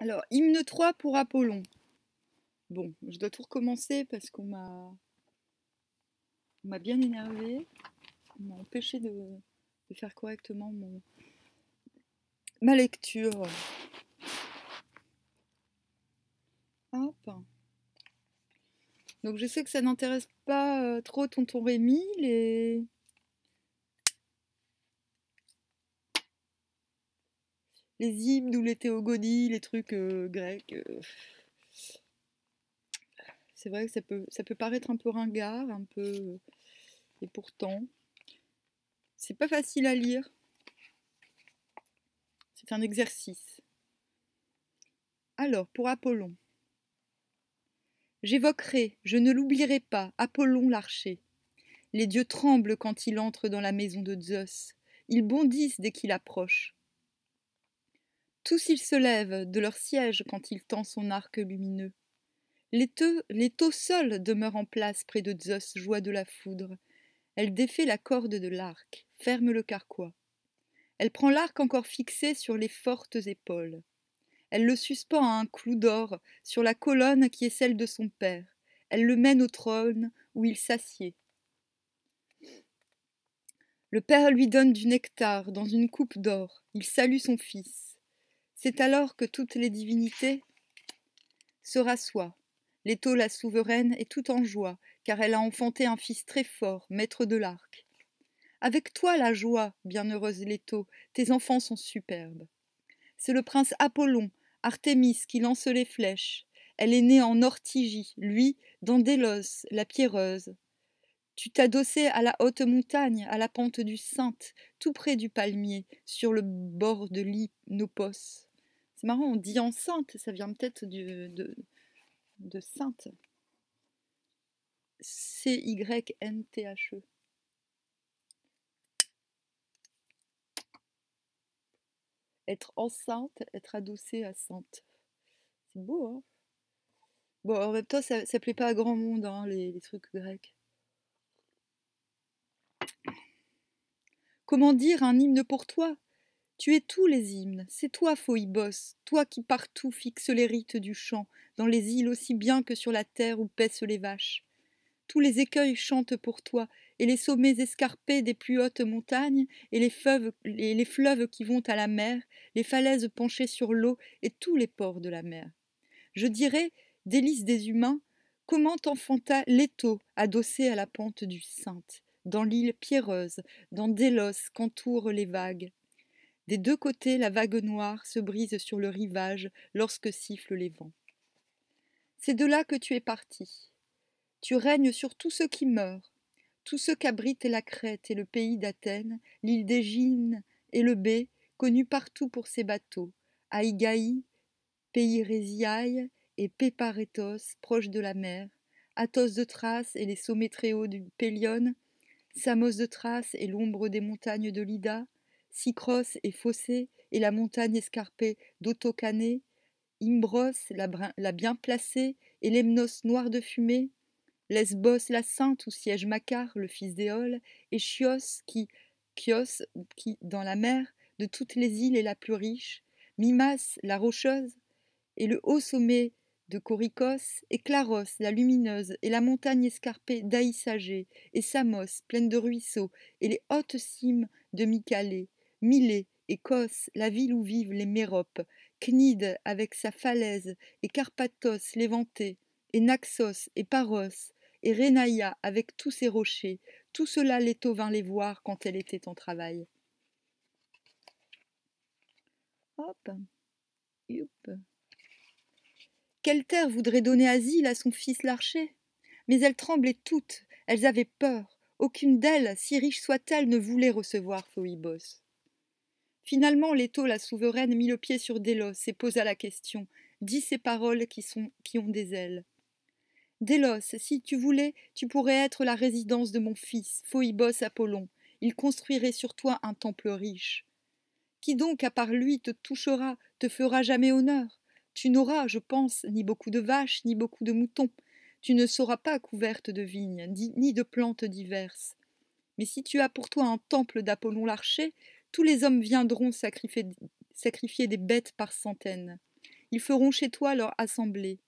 Alors, hymne 3 pour Apollon. Bon, je dois tout recommencer parce qu'on m'a m'a bien énervé, on m'a empêché de... faire correctement ma lecture. Hop. Donc je sais que ça n'intéresse pas euh, trop tonton Rémi, les les hymnes ou les théogonies, les trucs euh, grecs. Euh. C'est vrai que ça peut, ça peut paraître un peu ringard, un peu. Et pourtant, c'est pas facile à lire. C'est un exercice. Alors, pour Apollon. J'évoquerai, je ne l'oublierai pas, Apollon l'archer. Les dieux tremblent quand il entre dans la maison de Zeus. Ils bondissent dès qu'il approche. Tous ils se lèvent de leur siège quand il tend son arc lumineux. L'étau seul demeure en place près de Zeus, joie de la foudre. Elle défait la corde de l'arc, ferme le carquois. Elle prend l'arc encore fixé sur les fortes épaules. Elle le suspend à un clou d'or sur la colonne qui est celle de son père. Elle le mène au trône où il s'assied. Le père lui donne du nectar dans une coupe d'or. Il salue son fils. C'est alors que toutes les divinités se rassoient. L'étau, la souveraine, est tout en joie, car elle a enfanté un fils très fort, maître de l'arc. Avec toi la joie, bienheureuse l'étau, tes enfants sont superbes. C'est le prince Apollon, Artémis, qui lance les flèches. Elle est née en Ortigie, lui, dans Délos, la pierreuse. Tu t'adossais à la haute montagne, à la pente du Sainte, tout près du palmier, sur le bord de l'Hypnopos marrant, on dit enceinte, ça vient peut-être de, de sainte. C-Y-N-T-H-E. Être enceinte, être adossée à sainte. C'est beau, hein Bon, en même temps, ça, ça plaît pas à grand monde, hein, les trucs grecs. Comment dire un hymne pour toi tu es tous les hymnes, c'est toi, phoïbos, toi qui partout fixes les rites du chant, dans les îles aussi bien que sur la terre où paissent les vaches. Tous les écueils chantent pour toi, et les sommets escarpés des plus hautes montagnes, et les, les fleuves qui vont à la mer, les falaises penchées sur l'eau, et tous les ports de la mer. Je dirais, délice des humains, comment t'enfanta l'étau adossé à la pente du Sainte, dans l'île pierreuse, dans Délos qu'entourent les vagues. Des deux côtés, la vague noire se brise sur le rivage lorsque sifflent les vents. C'est de là que tu es parti. Tu règnes sur tout ce qui meurt, tout ce qu'abrite la Crète et le pays d'Athènes, l'île d'Égyne et le Bé, connus partout pour ses bateaux, Aïgaï, pays et Péparétos, proche de la mer, Athos de Thrace et les sommets très hauts du Pélion, Samos de Thrace et l'ombre des montagnes de Lida si et fossé, et la montagne escarpée d'Autocané, Imbros, la, bien placée, et Lemnos noir de fumée, Lesbos, la sainte, où siège Macar, le fils d'Éole, et Chios, qui, Chios, qui, dans la mer, de toutes les îles est la plus riche, Mimas, la rocheuse, et le haut sommet de Coricos, et Claros, la lumineuse, et la montagne escarpée d'Aïssager, et Samos, pleine de ruisseaux, et les hautes cimes de Mycalée, Milet, Écosse, la ville où vivent les Méropes, Cnide avec sa falaise, et Carpathos l'éventé, et Naxos et Paros, et Rénaïa avec tous ses rochers, tout cela Leto vint les voir quand elle était en travail. Hop. Youp. Quelle terre voudrait donner asile à son fils l'archer Mais elles tremblaient toutes, elles avaient peur. Aucune d'elles, si riche soit-elle, ne voulait recevoir Phoebos. Finalement, l'étau, la souveraine, mit le pied sur Délos et posa la question, dit ces paroles qui, sont, qui ont des ailes. Délos, si tu voulais, tu pourrais être la résidence de mon fils, Phoibos Apollon. Il construirait sur toi un temple riche. Qui donc, à part lui, te touchera, te fera jamais honneur Tu n'auras, je pense, ni beaucoup de vaches, ni beaucoup de moutons. Tu ne seras pas couverte de vignes, ni de plantes diverses. Mais si tu as pour toi un temple d'Apollon l'archer, tous les hommes viendront sacrifier, sacrifier des bêtes par centaines. Ils feront chez toi leur assemblée.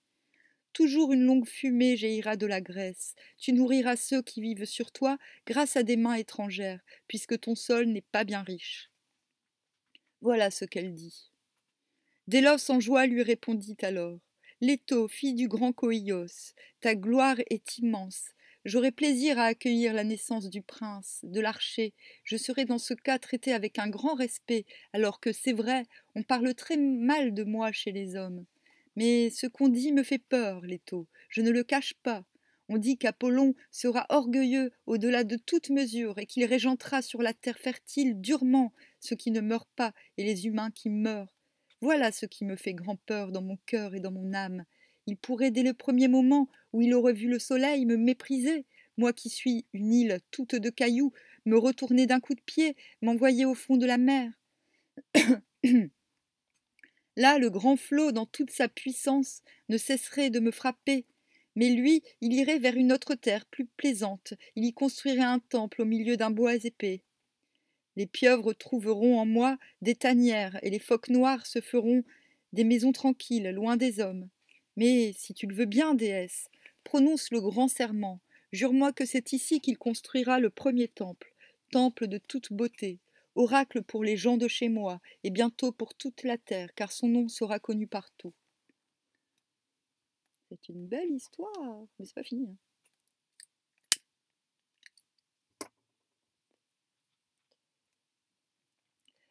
Toujours une longue fumée jaillira de la Grèce. Tu nourriras ceux qui vivent sur toi grâce à des mains étrangères, puisque ton sol n'est pas bien riche. Voilà ce qu'elle dit. Délos en joie lui répondit alors. Leto, fille du grand Coïos, ta gloire est immense, J'aurai plaisir à accueillir la naissance du prince, de l'archer. Je serai dans ce cas traité avec un grand respect, alors que c'est vrai, on parle très mal de moi chez les hommes. Mais ce qu'on dit me fait peur, Leto. Je ne le cache pas. On dit qu'Apollon sera orgueilleux au-delà de toute mesure et qu'il régentera sur la terre fertile durement ceux qui ne meurent pas et les humains qui meurent. Voilà ce qui me fait grand peur dans mon cœur et dans mon âme, il pourrait, dès le premier moment où il aurait vu le soleil, me mépriser, moi qui suis une île toute de cailloux, me retourner d'un coup de pied, m'envoyer au fond de la mer. Là, le grand flot, dans toute sa puissance, ne cesserait de me frapper. Mais lui, il irait vers une autre terre plus plaisante, il y construirait un temple au milieu d'un bois épais. Les pieuvres trouveront en moi des tanières, et les phoques noirs se feront des maisons tranquilles, loin des hommes. Mais si tu le veux bien, déesse, prononce le grand serment. Jure-moi que c'est ici qu'il construira le premier temple, temple de toute beauté, oracle pour les gens de chez moi, et bientôt pour toute la terre, car son nom sera connu partout. C'est une belle histoire, mais c'est pas fini. Hein.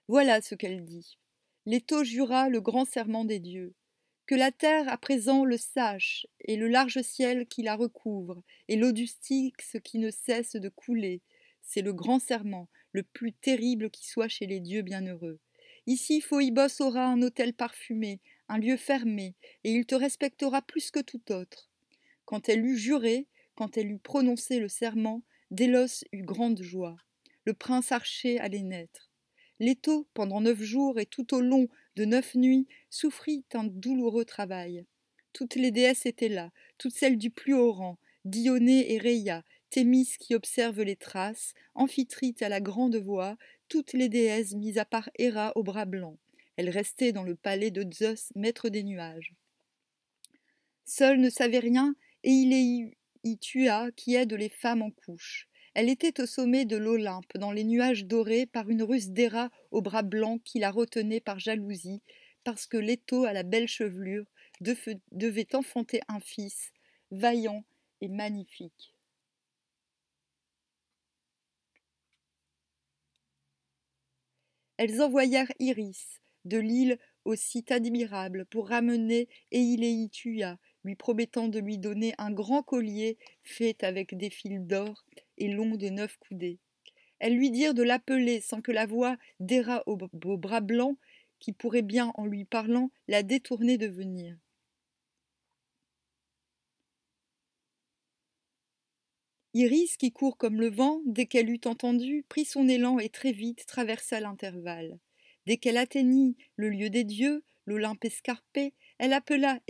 Voilà ce qu'elle dit. Leto jura le grand serment des dieux que la terre à présent le sache, et le large ciel qui la recouvre, et l'eau du Styx qui ne cesse de couler. C'est le grand serment, le plus terrible qui soit chez les dieux bienheureux. Ici, Phoibos aura un hôtel parfumé, un lieu fermé, et il te respectera plus que tout autre. Quand elle eut juré, quand elle eut prononcé le serment, Délos eut grande joie. Le prince archer allait naître. L'étau, pendant neuf jours et tout au long de neuf nuits, souffrit un douloureux travail. Toutes les déesses étaient là, toutes celles du plus haut rang, Dionée et Reia, Thémis qui observe les traces, Amphitrite à la grande voix, toutes les déesses mises à part Héra au bras blanc. Elles restaient dans le palais de Zeus, maître des nuages. Seul ne savait rien, et il y tua qui aide les femmes en couche. Elle était au sommet de l'Olympe, dans les nuages dorés, par une ruse d'Héra aux bras blancs qui la retenait par jalousie, parce que l'étau à la belle chevelure devait enfanter un fils, vaillant et magnifique. Elles envoyèrent Iris de l'île au site admirable pour ramener lui promettant de lui donner un grand collier fait avec des fils d'or et long de neuf coudées. Elles lui dirent de l'appeler sans que la voix déra au, beau bras blanc, qui pourrait bien, en lui parlant, la détourner de venir. Iris, qui court comme le vent, dès qu'elle eut entendu, prit son élan et très vite traversa l'intervalle. Dès qu'elle atteignit le lieu des dieux, l'Olympe escarpé, elle appela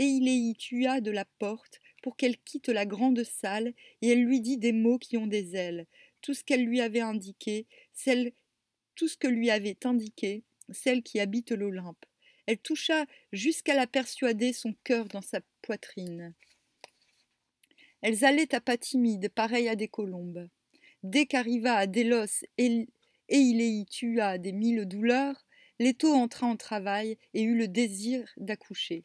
tua de la porte pour qu'elle quitte la grande salle, et elle lui dit des mots qui ont des ailes. Tout ce qu'elle lui avait indiqué, celle, tout ce que lui avait indiqué celle qui habite l'Olympe. Elle toucha jusqu'à la persuader son cœur dans sa poitrine. Elles allaient à pas timides, pareilles à des colombes. Dès qu'arriva à Délos et il tua des mille douleurs, l'étau entra en travail et eut le désir d'accoucher.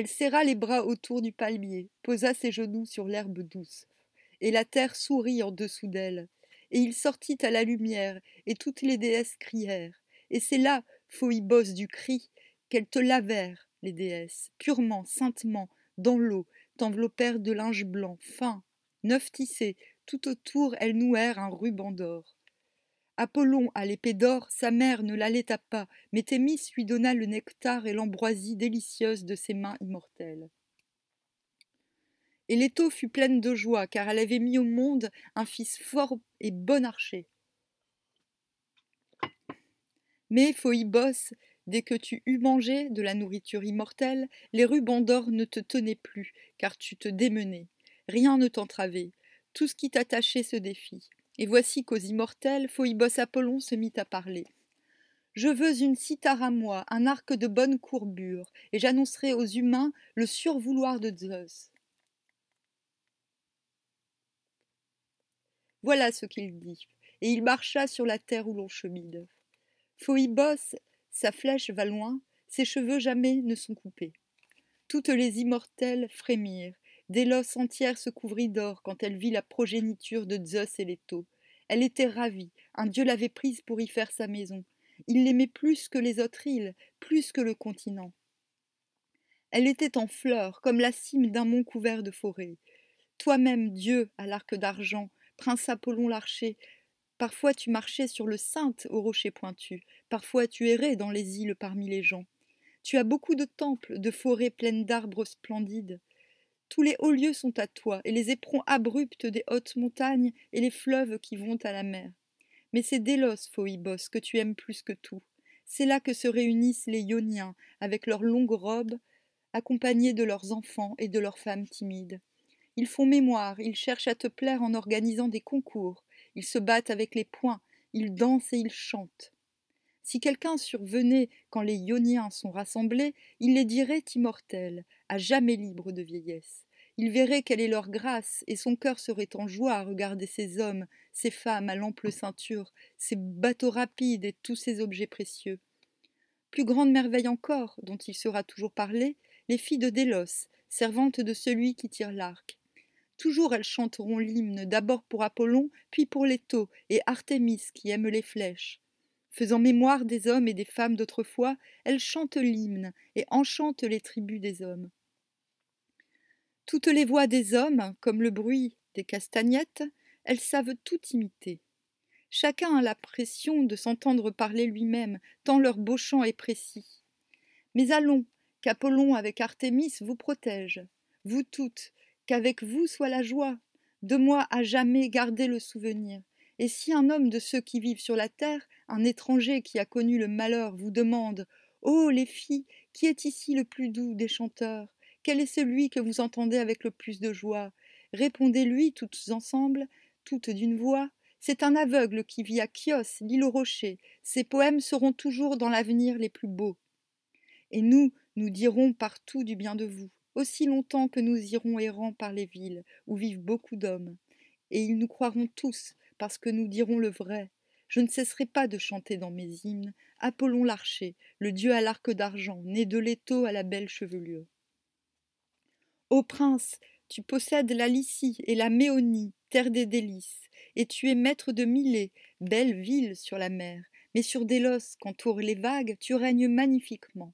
Elle serra les bras autour du palmier, posa ses genoux sur l'herbe douce, et la terre sourit en dessous d'elle. Et il sortit à la lumière, et toutes les déesses crièrent. Et c'est là, Phoibos du cri, qu'elles te lavèrent, les déesses, purement, saintement, dans l'eau, t'enveloppèrent de linge blanc, fin, neuf tissés, tout autour elles nouèrent un ruban d'or. Apollon à l'épée d'or, sa mère ne l'allaita pas, mais Thémis lui donna le nectar et l'ambroisie délicieuse de ses mains immortelles. Et l'étau fut pleine de joie, car elle avait mis au monde un fils fort et bon archer. Mais Phoibos, dès que tu eus mangé de la nourriture immortelle, les rubans d'or ne te tenaient plus, car tu te démenais. Rien ne t'entravait. Tout ce qui t'attachait se défit. Et voici qu'aux immortels, Phoibos Apollon se mit à parler. Je veux une cithare à moi, un arc de bonne courbure, et j'annoncerai aux humains le survouloir de Zeus. Voilà ce qu'il dit, et il marcha sur la terre où l'on chemine. Phoibos, sa flèche va loin, ses cheveux jamais ne sont coupés. Toutes les immortelles frémirent, Délos entière se couvrit d'or quand elle vit la progéniture de Zeus et Leto. Elle était ravie, un dieu l'avait prise pour y faire sa maison. Il l'aimait plus que les autres îles, plus que le continent. Elle était en fleurs, comme la cime d'un mont couvert de forêts. Toi-même, Dieu, à l'arc d'argent, prince Apollon l'archer, parfois tu marchais sur le Sainte au rocher pointu, parfois tu errais dans les îles parmi les gens. Tu as beaucoup de temples, de forêts pleines d'arbres splendides. Tous les hauts lieux sont à toi, et les éperons abrupts des hautes montagnes, et les fleuves qui vont à la mer. Mais c'est Délos, Phoibos, que tu aimes plus que tout. C'est là que se réunissent les Ioniens, avec leurs longues robes, accompagnés de leurs enfants et de leurs femmes timides. Ils font mémoire, ils cherchent à te plaire en organisant des concours, ils se battent avec les poings, ils dansent et ils chantent. Si quelqu'un survenait quand les Ioniens sont rassemblés, il les dirait immortels, à jamais libres de vieillesse. Il verrait quelle est leur grâce, et son cœur serait en joie à regarder ces hommes, ces femmes à l'ample ceinture, ces bateaux rapides et tous ces objets précieux. Plus grande merveille encore, dont il sera toujours parlé, les filles de Délos, servantes de celui qui tire l'arc. Toujours elles chanteront l'hymne, d'abord pour Apollon, puis pour Leto et Artémis qui aime les flèches. Faisant mémoire des hommes et des femmes d'autrefois, elles chantent l'hymne et enchante les tribus des hommes. Toutes les voix des hommes, comme le bruit des castagnettes, elles savent tout imiter. Chacun a la pression de s'entendre parler lui-même, tant leur beau chant est précis. Mais allons, qu'Apollon avec Artémis vous protège, vous toutes, qu'avec vous soit la joie, de moi à jamais garder le souvenir. Et si un homme de ceux qui vivent sur la terre un étranger qui a connu le malheur vous demande Ô oh, les filles, qui est ici le plus doux des chanteurs Quel est celui que vous entendez avec le plus de joie Répondez-lui toutes ensemble, toutes d'une voix. C'est un aveugle qui vit à Chios, l'île aux rochers. Ses poèmes seront toujours dans l'avenir les plus beaux. Et nous, nous dirons partout du bien de vous, aussi longtemps que nous irons errants par les villes, où vivent beaucoup d'hommes. Et ils nous croiront tous, parce que nous dirons le vrai. Je ne cesserai pas de chanter dans mes hymnes Apollon l'archer, le dieu à l'arc d'argent, né de l'étau à la belle chevelure. Ô prince, tu possèdes la Lycie et la Méonie, terre des délices, et tu es maître de Milet, belle ville sur la mer, mais sur Délos, qu'entourent les vagues, tu règnes magnifiquement.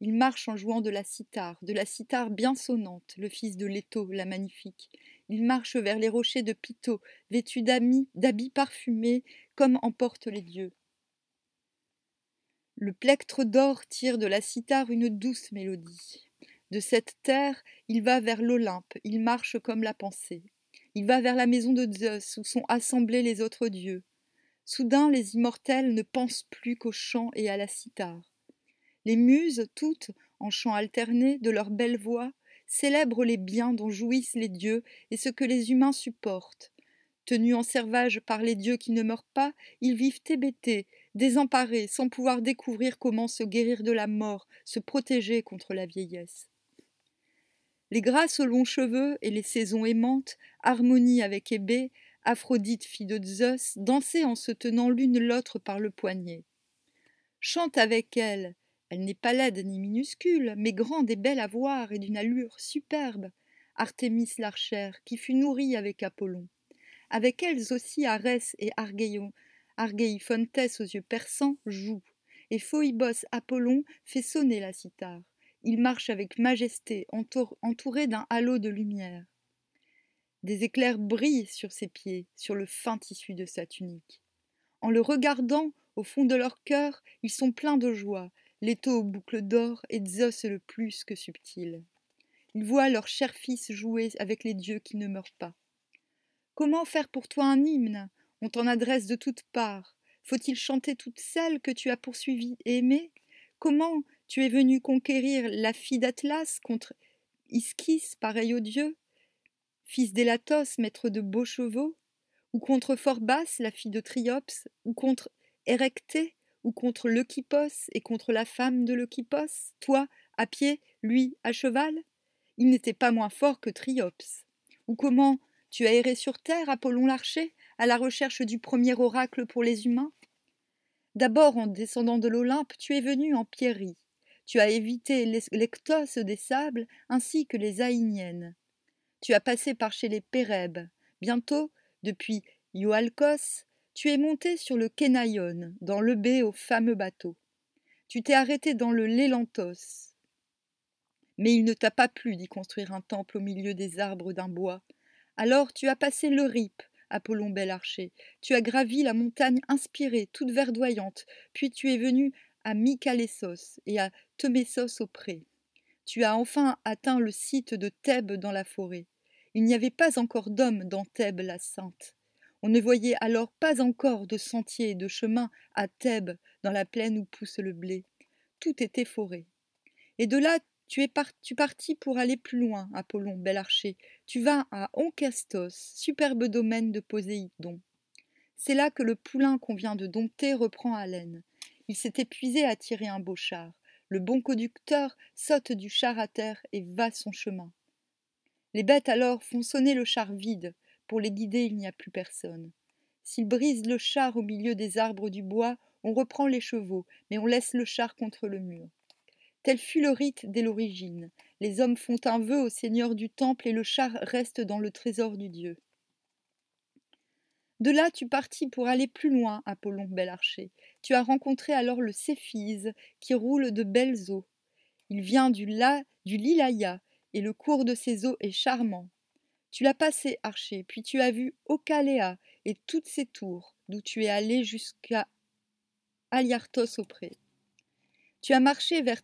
Il marche en jouant de la cithare, de la cithare bien sonnante, le fils de Léto, la magnifique, il marche vers les rochers de vêtus vêtu d'habits parfumés, comme emportent les dieux. Le plectre d'or tire de la cithare une douce mélodie. De cette terre, il va vers l'Olympe, il marche comme la pensée. Il va vers la maison de Zeus, où sont assemblés les autres dieux. Soudain, les immortels ne pensent plus qu'au chant et à la cithare. Les muses, toutes, en chant alterné, de leur belle voix, célèbre les biens dont jouissent les dieux et ce que les humains supportent. Tenus en servage par les dieux qui ne meurent pas, ils vivent hébétés, désemparés, sans pouvoir découvrir comment se guérir de la mort, se protéger contre la vieillesse. Les grâces aux longs cheveux et les saisons aimantes, harmonie avec Hébé, Aphrodite, fille de Zeus, dansaient en se tenant l'une l'autre par le poignet. Chante avec elle, elle n'est pas laide ni minuscule, mais grande et belle à voir et d'une allure superbe. Artémis l'archère, qui fut nourrie avec Apollon. Avec elles aussi Arès et Argéon. Argéiphontes aux yeux perçants joue, et Phoibos Apollon fait sonner la cithare. Il marche avec majesté, entouré d'un halo de lumière. Des éclairs brillent sur ses pieds, sur le fin tissu de sa tunique. En le regardant, au fond de leur cœur, ils sont pleins de joie, l'étau aux boucles d'or et Zeus le plus que subtil. Ils voient leur cher fils jouer avec les dieux qui ne meurent pas. Comment faire pour toi un hymne On t'en adresse de toutes parts. Faut-il chanter toutes celles que tu as poursuivies et aimées Comment tu es venu conquérir la fille d'Atlas contre Ischis, pareil aux dieux, Fils d'Elatos, maître de beaux chevaux Ou contre Forbas, la fille de Triops Ou contre Érectée, ou contre Leukipos et contre la femme de Leukipos, toi à pied, lui à cheval Il n'était pas moins fort que Triops. Ou comment tu as erré sur terre, Apollon l'archer, à la recherche du premier oracle pour les humains D'abord, en descendant de l'Olympe, tu es venu en Pierrie. Tu as évité l'ectos des sables ainsi que les aïniennes. Tu as passé par chez les Pérèbes. Bientôt, depuis Ioalkos, tu es monté sur le Kenaïon, dans le baie au fameux bateau. Tu t'es arrêté dans le L'Élanthos. Mais il ne t'a pas plu d'y construire un temple au milieu des arbres d'un bois. Alors tu as passé le Rip, Apollon bel archer. Tu as gravi la montagne inspirée, toute verdoyante, puis tu es venu à Mycalessos et à Temessos au pré. Tu as enfin atteint le site de Thèbes dans la forêt. Il n'y avait pas encore d'homme dans Thèbes la sainte. On ne voyait alors pas encore de sentier et de chemin à Thèbes, dans la plaine où pousse le blé. Tout était forêt. Et de là, tu es parti pour aller plus loin, Apollon, bel archer. Tu vas à Oncastos, superbe domaine de Poséidon. C'est là que le poulain qu'on vient de dompter reprend haleine. Il s'est épuisé à tirer un beau char. Le bon conducteur saute du char à terre et va son chemin. Les bêtes alors font sonner le char vide. Pour les guider, il n'y a plus personne. S'ils brisent le char au milieu des arbres du bois, on reprend les chevaux, mais on laisse le char contre le mur. Tel fut le rite dès l'origine. Les hommes font un vœu au seigneur du temple et le char reste dans le trésor du dieu. De là, tu partis pour aller plus loin, Apollon Belarcher. Tu as rencontré alors le Céphise, qui roule de belles eaux. Il vient du, la, du Lilaya, et le cours de ses eaux est charmant. Tu l'as passé, Archer, puis tu as vu Ocalea et toutes ses tours, d'où tu es allé jusqu'à Aliartos auprès. Tu as marché vers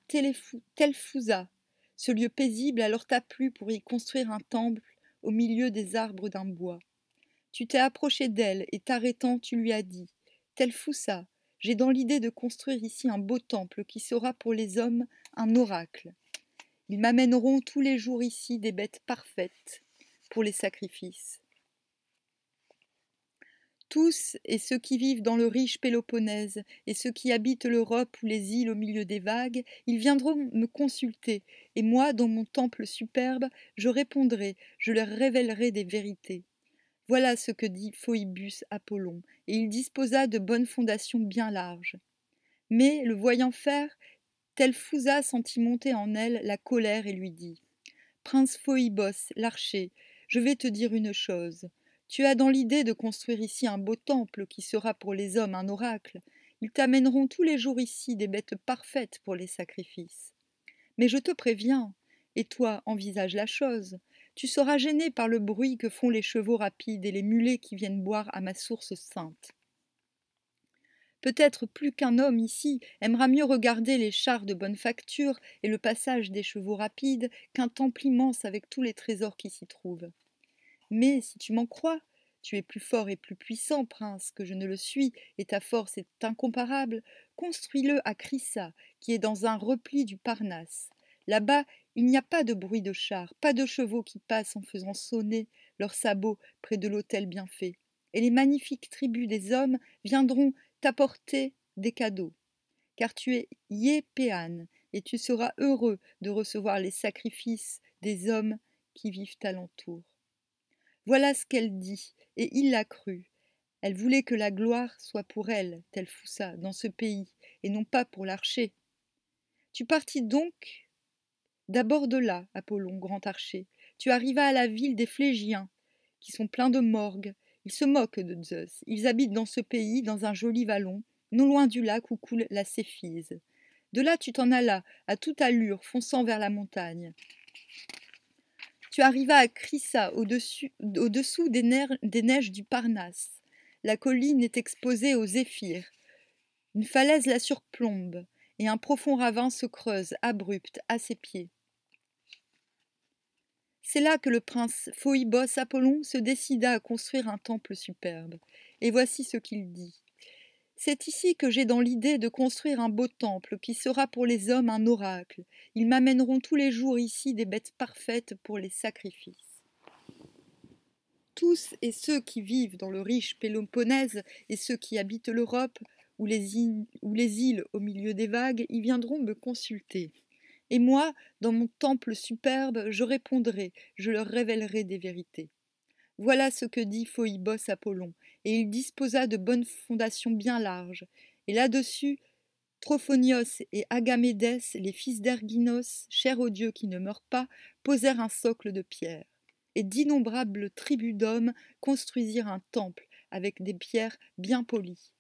Telfusa, ce lieu paisible alors t'a plu pour y construire un temple au milieu des arbres d'un bois. Tu t'es approché d'elle et t'arrêtant, tu lui as dit Telfusa, j'ai dans l'idée de construire ici un beau temple qui sera pour les hommes un oracle. Ils m'amèneront tous les jours ici des bêtes parfaites, pour les sacrifices. Tous et ceux qui vivent dans le riche Péloponnèse et ceux qui habitent l'Europe ou les îles au milieu des vagues, ils viendront me consulter, et moi, dans mon temple superbe, je répondrai, je leur révélerai des vérités. Voilà ce que dit Phoibus Apollon, et il disposa de bonnes fondations bien larges. Mais, le voyant faire, Telphusa sentit monter en elle la colère et lui dit Prince Phoibos, l'archer, je vais te dire une chose. Tu as dans l'idée de construire ici un beau temple qui sera pour les hommes un oracle. Ils t'amèneront tous les jours ici des bêtes parfaites pour les sacrifices. Mais je te préviens, et toi envisage la chose, tu seras gêné par le bruit que font les chevaux rapides et les mulets qui viennent boire à ma source sainte. Peut-être plus qu'un homme ici aimera mieux regarder les chars de bonne facture et le passage des chevaux rapides qu'un temple immense avec tous les trésors qui s'y trouvent. Mais si tu m'en crois, tu es plus fort et plus puissant, prince, que je ne le suis, et ta force est incomparable. Construis-le à Crissa, qui est dans un repli du Parnasse. Là-bas, il n'y a pas de bruit de chars, pas de chevaux qui passent en faisant sonner leurs sabots près de l'autel bien fait. Et les magnifiques tribus des hommes viendront t'apporter des cadeaux, car tu es péane et tu seras heureux de recevoir les sacrifices des hommes qui vivent à l'entour. Voilà ce qu'elle dit, et il l'a cru. Elle voulait que la gloire soit pour elle, telle Foussa, dans ce pays, et non pas pour l'archer. Tu partis donc d'abord de là, Apollon, grand archer. Tu arrivas à la ville des Phlégiens, qui sont pleins de morgues, ils se moquent de Zeus. Ils habitent dans ce pays, dans un joli vallon, non loin du lac où coule la Céphise. De là, tu t'en allas, à toute allure, fonçant vers la montagne. Tu arrivas à Crissa, au-dessous au -dessous des, neiges du Parnasse. La colline est exposée aux zéphyrs. Une falaise la surplombe, et un profond ravin se creuse, abrupt, à ses pieds. C'est là que le prince Phoibos Apollon se décida à construire un temple superbe. Et voici ce qu'il dit. C'est ici que j'ai dans l'idée de construire un beau temple qui sera pour les hommes un oracle. Ils m'amèneront tous les jours ici des bêtes parfaites pour les sacrifices. Tous et ceux qui vivent dans le riche Péloponnèse et ceux qui habitent l'Europe ou les, îles, ou les îles au milieu des vagues y viendront me consulter. Et moi, dans mon temple superbe, je répondrai, je leur révélerai des vérités. Voilà ce que dit Phoibos Apollon, et il disposa de bonnes fondations bien larges. Et là-dessus, Trophonios et Agamédès, les fils d'Erginos, chers aux dieux qui ne meurent pas, posèrent un socle de pierre. Et d'innombrables tribus d'hommes construisirent un temple avec des pierres bien polies.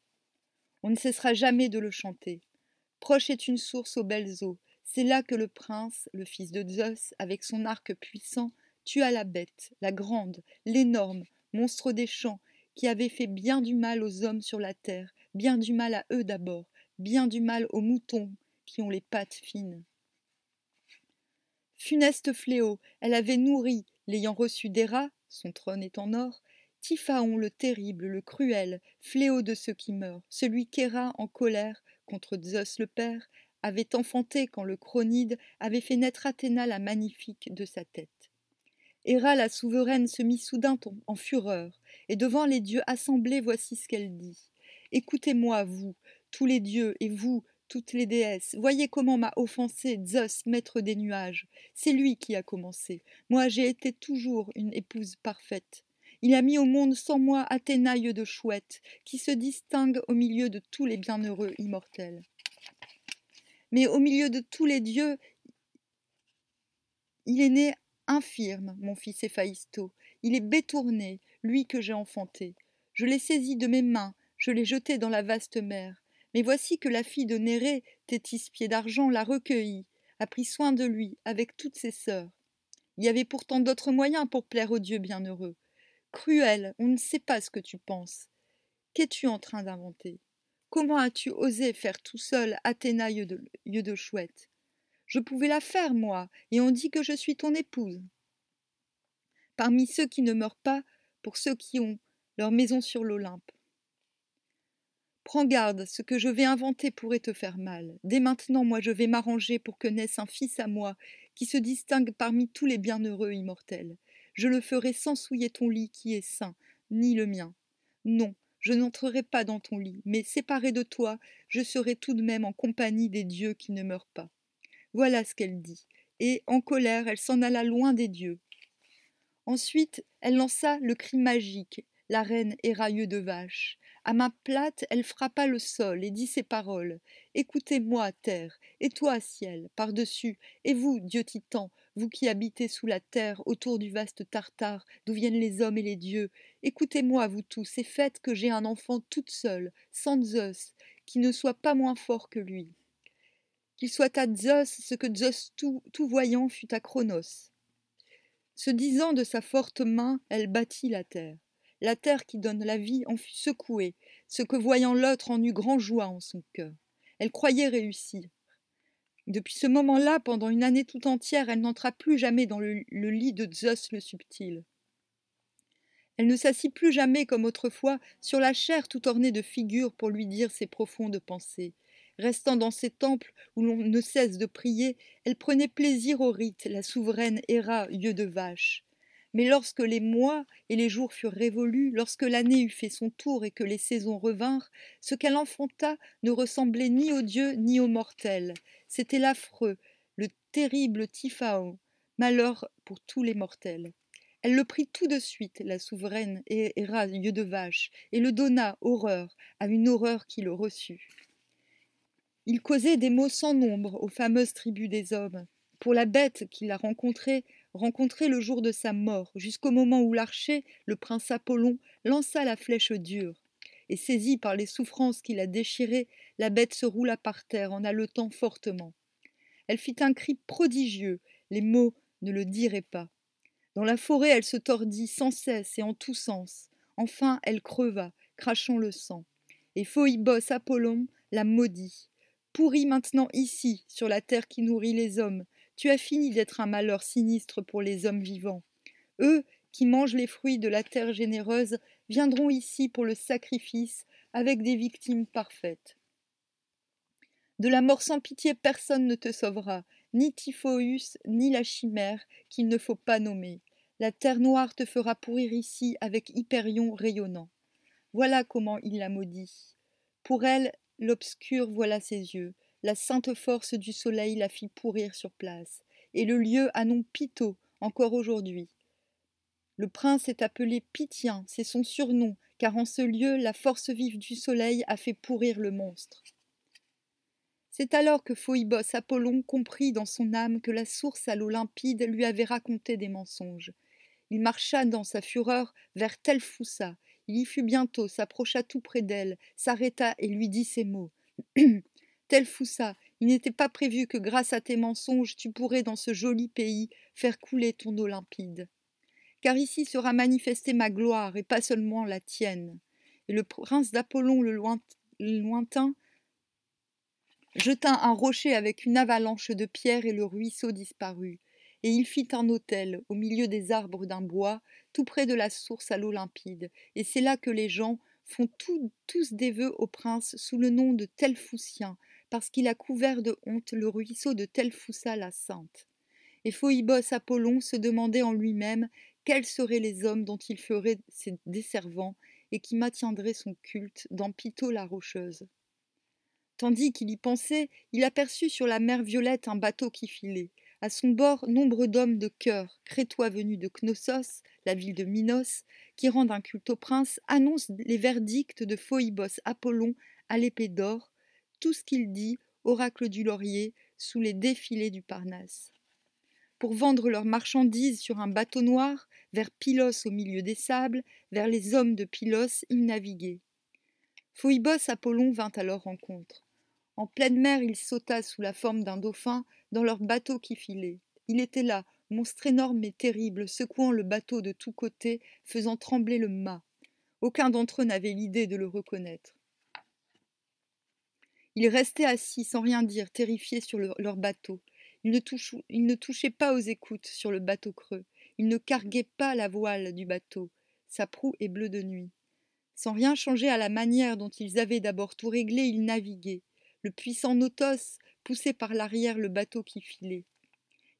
On ne cessera jamais de le chanter. Proche est une source aux belles eaux, c'est là que le prince, le fils de Zeus, avec son arc puissant, tua la bête, la grande, l'énorme, monstre des champs, qui avait fait bien du mal aux hommes sur la terre, bien du mal à eux d'abord, bien du mal aux moutons, qui ont les pattes fines. Funeste fléau, elle avait nourri, l'ayant reçu d'Héra, son trône est en or, Typhaon le terrible, le cruel, fléau de ceux qui meurent, celui qu'era en colère, contre Zeus le Père, avait enfanté quand le Chronide avait fait naître Athéna la magnifique de sa tête. Héra la souveraine se mit soudain en fureur, et devant les dieux assemblés voici ce qu'elle dit. Écoutez-moi, vous, tous les dieux, et vous, toutes les déesses, voyez comment m'a offensé Zeus, maître des nuages. C'est lui qui a commencé. Moi, j'ai été toujours une épouse parfaite. Il a mis au monde sans moi Athénaïe de chouette, qui se distingue au milieu de tous les bienheureux immortels. Mais au milieu de tous les dieux, il est né infirme, mon fils Héphaïsto. Il est bétourné, lui que j'ai enfanté. Je l'ai saisi de mes mains, je l'ai jeté dans la vaste mer. Mais voici que la fille de Néré, Thétis Pied d'Argent, l'a recueilli, a pris soin de lui, avec toutes ses sœurs. Il y avait pourtant d'autres moyens pour plaire au Dieu bienheureux. Cruel, on ne sait pas ce que tu penses. Qu'es-tu en train d'inventer Comment as-tu osé faire tout seul, Athéna, yeux de, de chouette Je pouvais la faire, moi, et on dit que je suis ton épouse. Parmi ceux qui ne meurent pas, pour ceux qui ont leur maison sur l'Olympe. Prends garde, ce que je vais inventer pourrait te faire mal. Dès maintenant, moi, je vais m'arranger pour que naisse un fils à moi, qui se distingue parmi tous les bienheureux immortels. Je le ferai sans souiller ton lit qui est saint, ni le mien. Non, je n'entrerai pas dans ton lit, mais séparée de toi, je serai tout de même en compagnie des dieux qui ne meurent pas. Voilà ce qu'elle dit, et, en colère, elle s'en alla loin des dieux. Ensuite, elle lança le cri magique, la reine érailleux de vache. À main plate, elle frappa le sol et dit ces paroles. Écoutez-moi, terre, et toi, ciel, par-dessus, et vous, dieu titan, vous qui habitez sous la terre, autour du vaste Tartare, d'où viennent les hommes et les dieux, écoutez-moi, vous tous, et faites que j'ai un enfant toute seule, sans Zeus, qui ne soit pas moins fort que lui. Qu'il soit à Zeus ce que Zeus tout, voyant fut à Cronos. Se disant de sa forte main, elle battit la terre. La terre qui donne la vie en fut secouée, ce que voyant l'autre en eut grand joie en son cœur. Elle croyait réussie. Depuis ce moment-là, pendant une année tout entière, elle n'entra plus jamais dans le, lit de Zeus le subtil. Elle ne s'assit plus jamais, comme autrefois, sur la chair tout ornée de figures pour lui dire ses profondes pensées. Restant dans ces temples où l'on ne cesse de prier, elle prenait plaisir au rite, la souveraine Hera, lieu de vache. Mais lorsque les mois et les jours furent révolus, lorsque l'année eut fait son tour et que les saisons revinrent, ce qu'elle enfanta ne ressemblait ni aux dieux ni aux mortels. C'était l'affreux, le terrible Tifao, malheur pour tous les mortels. Elle le prit tout de suite, la souveraine ras lieu de vache, et le donna, horreur, à une horreur qui le reçut. Il causait des maux sans nombre aux fameuses tribus des hommes. Pour la bête qui la rencontrée, rencontré le jour de sa mort, jusqu'au moment où l'archer, le prince Apollon, lança la flèche dure. Et saisie par les souffrances qui la déchiraient, la bête se roula par terre en haletant fortement. Elle fit un cri prodigieux, les mots ne le diraient pas. Dans la forêt, elle se tordit sans cesse et en tous sens. Enfin, elle creva, crachant le sang. Et Phoibos Apollon la maudit. Pourris maintenant ici, sur la terre qui nourrit les hommes, tu as fini d'être un malheur sinistre pour les hommes vivants. Eux, qui mangent les fruits de la terre généreuse, viendront ici pour le sacrifice, avec des victimes parfaites. De la mort sans pitié, personne ne te sauvera, ni Typhoïus, ni la chimère, qu'il ne faut pas nommer. La terre noire te fera pourrir ici avec Hyperion rayonnant. Voilà comment il la maudit. Pour elle, l'obscur voilà ses yeux, la sainte force du soleil la fit pourrir sur place, et le lieu a nom Pito, encore aujourd'hui. Le prince est appelé Pitien, c'est son surnom, car en ce lieu la force vive du soleil a fait pourrir le monstre. C'est alors que Phoibos Apollon comprit dans son âme que la source à l'eau limpide lui avait raconté des mensonges. Il marcha dans sa fureur vers Telfoussa. Il y fut bientôt, s'approcha tout près d'elle, s'arrêta et lui dit ces mots tel Foussa, il n'était pas prévu que grâce à tes mensonges tu pourrais dans ce joli pays faire couler ton Olympide. Car ici sera manifestée ma gloire et pas seulement la tienne. Et le prince d'Apollon le lointain jeta un rocher avec une avalanche de pierres et le ruisseau disparut. Et il fit un hôtel au milieu des arbres d'un bois, tout près de la source à l'eau limpide. Et c'est là que les gens font tous des vœux au prince sous le nom de Telfoussien, parce qu'il a couvert de honte le ruisseau de Telfoussa la sainte. Et Phoibos Apollon se demandait en lui-même quels seraient les hommes dont il ferait ses desservants et qui maintiendraient son culte dans Pitot la Rocheuse. Tandis qu'il y pensait, il aperçut sur la mer Violette un bateau qui filait. À son bord, nombre d'hommes de cœur, crétois venus de Knossos, la ville de Minos, qui rendent un culte au prince, annoncent les verdicts de Phoibos Apollon à l'épée d'or, tout ce qu'il dit, oracle du laurier, sous les défilés du Parnasse. Pour vendre leurs marchandises sur un bateau noir, vers Pylos au milieu des sables, vers les hommes de Pylos, ils naviguaient. Phoibos Apollon vint à leur rencontre. En pleine mer, il sauta sous la forme d'un dauphin dans leur bateau qui filait. Il était là, monstre énorme et terrible, secouant le bateau de tous côtés, faisant trembler le mât. Aucun d'entre eux n'avait l'idée de le reconnaître. Ils restaient assis sans rien dire, terrifiés sur leur bateau. Ils ne, touchaient pas aux écoutes sur le bateau creux. Ils ne carguaient pas la voile du bateau. Sa proue est bleue de nuit. Sans rien changer à la manière dont ils avaient d'abord tout réglé, ils naviguaient. Le puissant Notos poussait par l'arrière le bateau qui filait.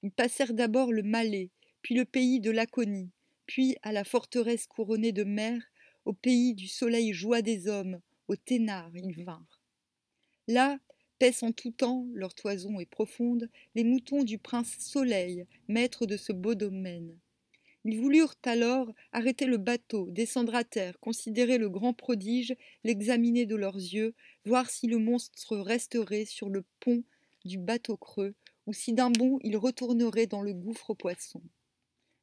Ils passèrent d'abord le Malais, puis le pays de Laconie, puis à la forteresse couronnée de mer, au pays du soleil joie des hommes, au Thénard ils vinrent. Là, paissent en tout temps, leur toison est profonde, les moutons du prince Soleil, maître de ce beau domaine. Ils voulurent alors arrêter le bateau, descendre à terre, considérer le grand prodige, l'examiner de leurs yeux, voir si le monstre resterait sur le pont du bateau creux, ou si d'un bond il retournerait dans le gouffre aux poissons.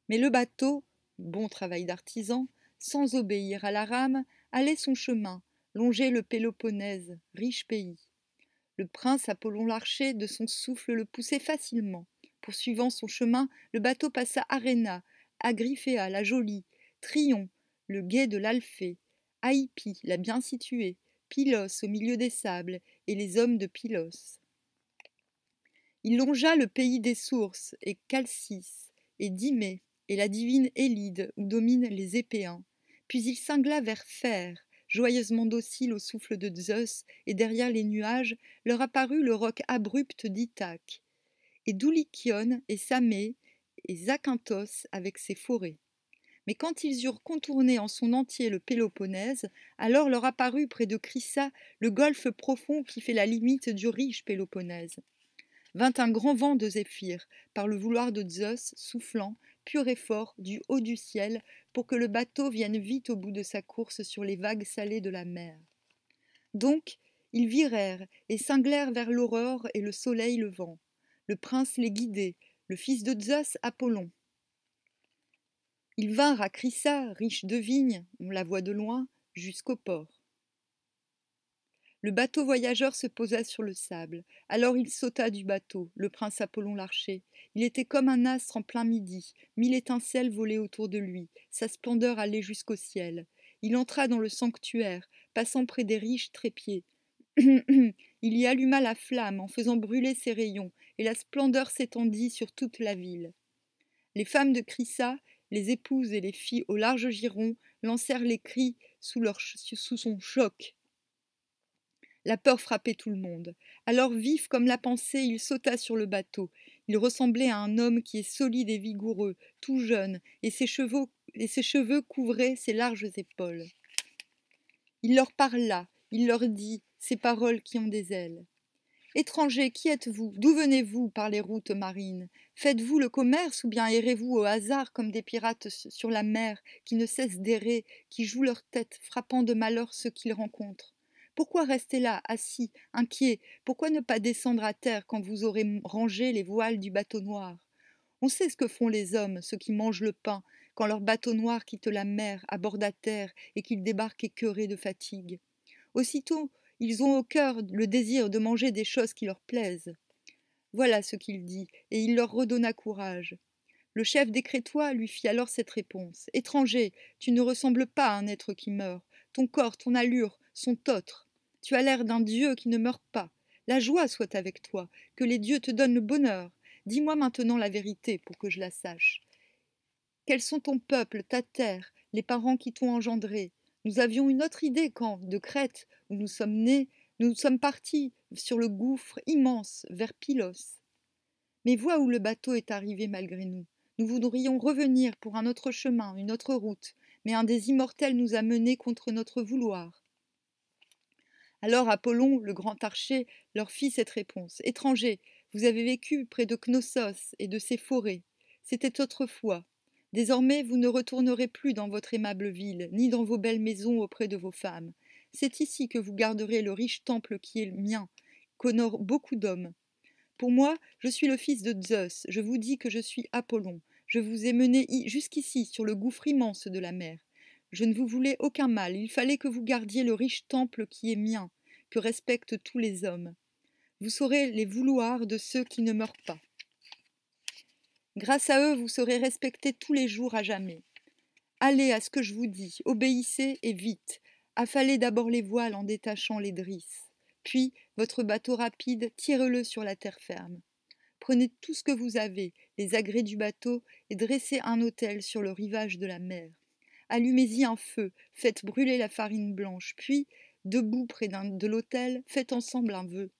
Mais le bateau, bon travail d'artisan, sans obéir à la rame, allait son chemin, longeait le Péloponnèse, riche pays le prince Apollon Larcher de son souffle le poussait facilement. Poursuivant son chemin, le bateau passa Arena, Agriphea la jolie, Trion, le guet de l'Alphée, Haïpi la bien située, Pylos au milieu des sables et les hommes de Pylos. Il longea le pays des sources et Calcis et Dimée et la divine Élide où dominent les Épéens. Puis il cingla vers Fer, joyeusement docile au souffle de Zeus, et derrière les nuages leur apparut le roc abrupt d'Ithaque, et d'Oulichion et Samé, et Zakynthos avec ses forêts. Mais quand ils eurent contourné en son entier le Péloponnèse, alors leur apparut près de Crissa le golfe profond qui fait la limite du riche Péloponnèse. Vint un grand vent de zéphyr, par le vouloir de Zeus, soufflant, pur du haut du ciel, pour que le bateau vienne vite au bout de sa course sur les vagues salées de la mer. Donc, ils virèrent et cinglèrent vers l'aurore et le soleil levant. Le prince les guidait, le fils de Zeus Apollon. Ils vinrent à Crissa, riche de vignes, on la voit de loin, jusqu'au port. Le bateau voyageur se posa sur le sable. Alors il sauta du bateau, le prince Apollon l'archer. Il était comme un astre en plein midi. Mille étincelles volaient autour de lui. Sa splendeur allait jusqu'au ciel. Il entra dans le sanctuaire, passant près des riches trépieds. il y alluma la flamme en faisant brûler ses rayons, et la splendeur s'étendit sur toute la ville. Les femmes de Crissa, les épouses et les filles au large giron lancèrent les cris sous, leur sous son choc. La peur frappait tout le monde. Alors vif comme la pensée, il sauta sur le bateau. Il ressemblait à un homme qui est solide et vigoureux, tout jeune, et ses cheveux, couvraient ses larges épaules. Il leur parla, il leur dit ces paroles qui ont des ailes. Étrangers, qui êtes-vous D'où venez-vous par les routes marines Faites-vous le commerce ou bien errez-vous au hasard comme des pirates sur la mer qui ne cessent d'errer, qui jouent leur tête, frappant de malheur ceux qu'ils rencontrent pourquoi rester là, assis, inquiet Pourquoi ne pas descendre à terre quand vous aurez rangé les voiles du bateau noir On sait ce que font les hommes, ceux qui mangent le pain, quand leur bateau noir quitte la mer, aborde à terre, et qu'ils débarquent écœurés de fatigue. Aussitôt, ils ont au cœur le désir de manger des choses qui leur plaisent. Voilà ce qu'il dit, et il leur redonna courage. Le chef des Crétois lui fit alors cette réponse. Étranger, tu ne ressembles pas à un être qui meurt. Ton corps, ton allure sont autres. Tu as l'air d'un Dieu qui ne meurt pas. La joie soit avec toi, que les dieux te donnent le bonheur. Dis-moi maintenant la vérité pour que je la sache. Quels sont ton peuple, ta terre, les parents qui t'ont engendré Nous avions une autre idée quand, de Crète, où nous sommes nés, nous sommes partis sur le gouffre immense vers Pylos. Mais vois où le bateau est arrivé malgré nous. Nous voudrions revenir pour un autre chemin, une autre route, mais un des immortels nous a menés contre notre vouloir. Alors Apollon, le grand archer, leur fit cette réponse. Étrangers, vous avez vécu près de Knossos et de ses forêts. C'était autrefois. Désormais, vous ne retournerez plus dans votre aimable ville, ni dans vos belles maisons auprès de vos femmes. C'est ici que vous garderez le riche temple qui est le mien, qu'honore beaucoup d'hommes. Pour moi, je suis le fils de Zeus, je vous dis que je suis Apollon. Je vous ai mené jusqu'ici sur le gouffre immense de la mer. Je ne vous voulais aucun mal, il fallait que vous gardiez le riche temple qui est mien, que respectent tous les hommes. Vous saurez les vouloirs de ceux qui ne meurent pas. Grâce à eux, vous serez respectés tous les jours à jamais. Allez à ce que je vous dis, obéissez et vite. Affalez d'abord les voiles en détachant les drisses. Puis, votre bateau rapide, tirez-le sur la terre ferme. Prenez tout ce que vous avez, les agrès du bateau, et dressez un autel sur le rivage de la mer allumez-y un feu, faites brûler la farine blanche, puis, debout près de l'autel, faites ensemble un vœu.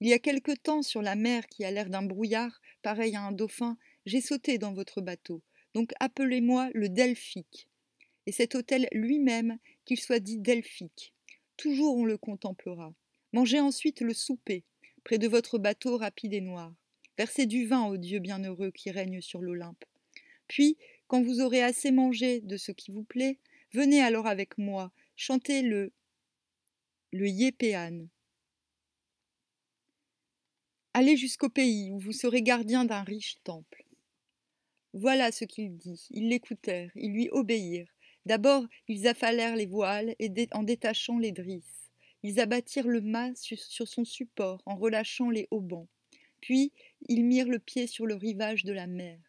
Il y a quelque temps, sur la mer qui a l'air d'un brouillard, pareil à un dauphin, j'ai sauté dans votre bateau, donc appelez-moi le Delphique. Et cet autel lui-même, qu'il soit dit Delphique. Toujours on le contemplera. Mangez ensuite le souper, près de votre bateau rapide et noir. Versez du vin au Dieu bienheureux qui règne sur l'Olympe. Puis, quand vous aurez assez mangé de ce qui vous plaît, venez alors avec moi, chantez le le yépéan. Allez jusqu'au pays où vous serez gardien d'un riche temple. Voilà ce qu'il dit. Ils l'écoutèrent, ils lui obéirent. D'abord, ils affalèrent les voiles et en détachant les drisses. Ils abattirent le mât sur son support en relâchant les haubans. Puis, ils mirent le pied sur le rivage de la mer.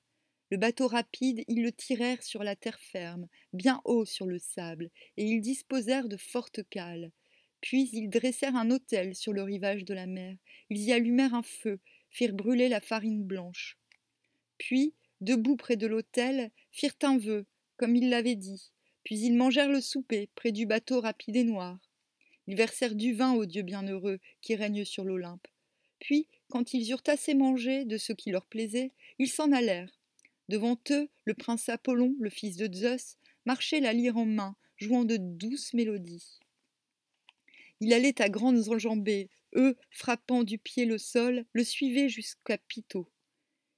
Le bateau rapide, ils le tirèrent sur la terre ferme, bien haut sur le sable, et ils disposèrent de fortes cales. Puis ils dressèrent un autel sur le rivage de la mer, ils y allumèrent un feu, firent brûler la farine blanche. Puis, debout près de l'autel, firent un vœu, comme ils l'avaient dit, puis ils mangèrent le souper près du bateau rapide et noir. Ils versèrent du vin aux dieux bienheureux qui règne sur l'Olympe. Puis, quand ils eurent assez mangé de ce qui leur plaisait, ils s'en allèrent, Devant eux, le prince Apollon, le fils de Zeus, marchait la lyre en main, jouant de douces mélodies. Il allait à grandes enjambées, eux, frappant du pied le sol, le suivaient jusqu'à Pito.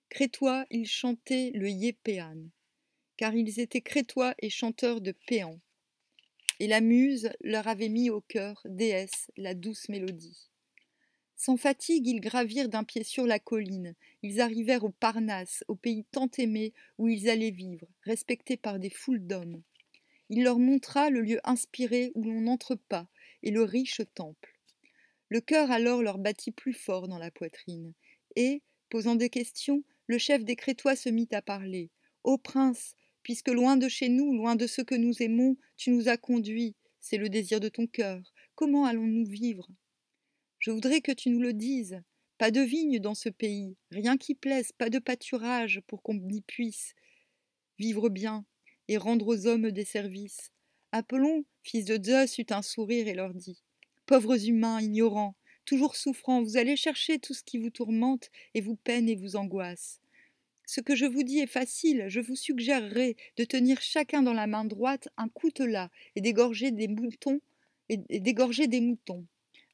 Crétois, ils chantaient le Yépéan, car ils étaient crétois et chanteurs de Péan. Et la muse leur avait mis au cœur, déesse, la douce mélodie. Sans fatigue, ils gravirent d'un pied sur la colline. Ils arrivèrent au Parnasse, au pays tant aimé où ils allaient vivre, respectés par des foules d'hommes. Il leur montra le lieu inspiré où l'on n'entre pas et le riche temple. Le cœur alors leur battit plus fort dans la poitrine. Et, posant des questions, le chef des Crétois se mit à parler. Ô prince, puisque loin de chez nous, loin de ceux que nous aimons, tu nous as conduits, c'est le désir de ton cœur. Comment allons-nous vivre je voudrais que tu nous le dises. Pas de vigne dans ce pays, rien qui plaise, pas de pâturage pour qu'on y puisse vivre bien et rendre aux hommes des services. Appelons, fils de Zeus, eut un sourire et leur dit Pauvres humains, ignorants, toujours souffrants, vous allez chercher tout ce qui vous tourmente et vous peine et vous angoisse. Ce que je vous dis est facile, je vous suggérerai de tenir chacun dans la main droite un coutelas et d'égorger des moutons et d'égorger des moutons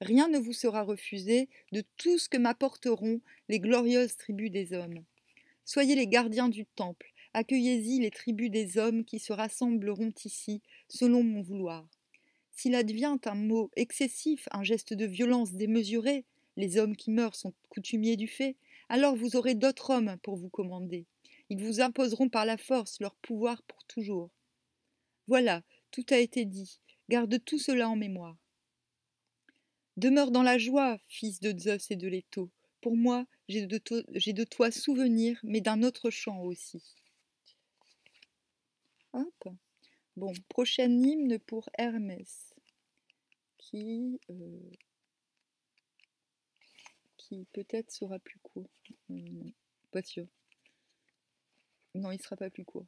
rien ne vous sera refusé de tout ce que m'apporteront les glorieuses tribus des hommes. Soyez les gardiens du temple, accueillez-y les tribus des hommes qui se rassembleront ici, selon mon vouloir. S'il advient un mot excessif, un geste de violence démesuré, les hommes qui meurent sont coutumiers du fait, alors vous aurez d'autres hommes pour vous commander. Ils vous imposeront par la force leur pouvoir pour toujours. Voilà, tout a été dit. Garde tout cela en mémoire. Demeure dans la joie, fils de Zeus et de Leto. Pour moi, j'ai de, toi souvenir, mais d'un autre chant aussi. Hop. Bon, prochain hymne pour Hermès, qui, euh, qui peut-être sera plus court. Hmm, pas sûr. Non, il sera pas plus court.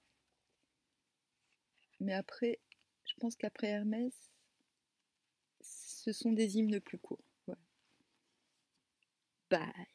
Mais après, je pense qu'après Hermès, ce sont des hymnes plus courts. Bye